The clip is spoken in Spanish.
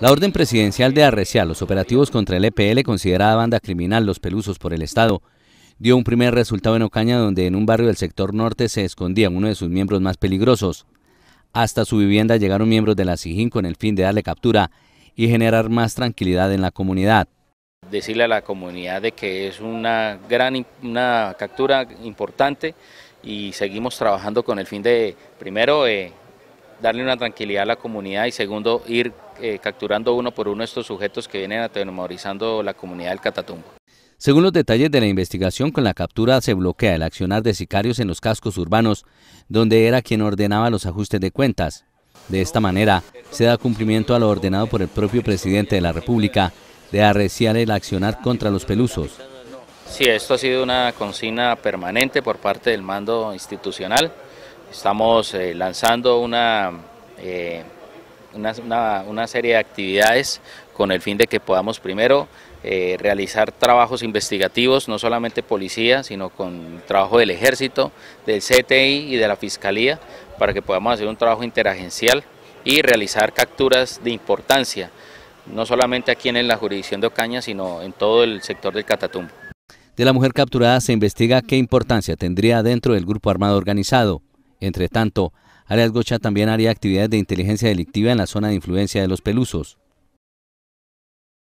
La orden presidencial de arreciar los operativos contra el EPL, considerada banda criminal Los Pelusos por el Estado, dio un primer resultado en Ocaña, donde en un barrio del sector norte se escondía uno de sus miembros más peligrosos. Hasta su vivienda llegaron miembros de la SIJIN con el fin de darle captura y generar más tranquilidad en la comunidad. Decirle a la comunidad de que es una gran una captura importante y seguimos trabajando con el fin de, primero, eh, darle una tranquilidad a la comunidad y segundo, ir eh, capturando uno por uno estos sujetos que vienen atemorizando la comunidad del Catatumbo. Según los detalles de la investigación, con la captura se bloquea el accionar de sicarios en los cascos urbanos, donde era quien ordenaba los ajustes de cuentas. De esta manera, se da cumplimiento a lo ordenado por el propio presidente de la República de arreciar el accionar contra los pelusos. Sí, esto ha sido una consigna permanente por parte del mando institucional. Estamos eh, lanzando eh, una, una, serie de actividades con el fin de que podamos primero eh, realizar trabajos investigativos, no solamente policía, sino con trabajo del ejército, del CTI y de la fiscalía, para que podamos hacer un trabajo interagencial y realizar capturas de importancia, no solamente aquí en la jurisdicción de Ocaña, sino en todo el sector del Catatumbo. De la mujer capturada se investiga qué importancia tendría dentro del grupo armado organizado. Entre tanto, Arias Gocha también haría actividades de inteligencia delictiva en la zona de influencia de los Pelusos.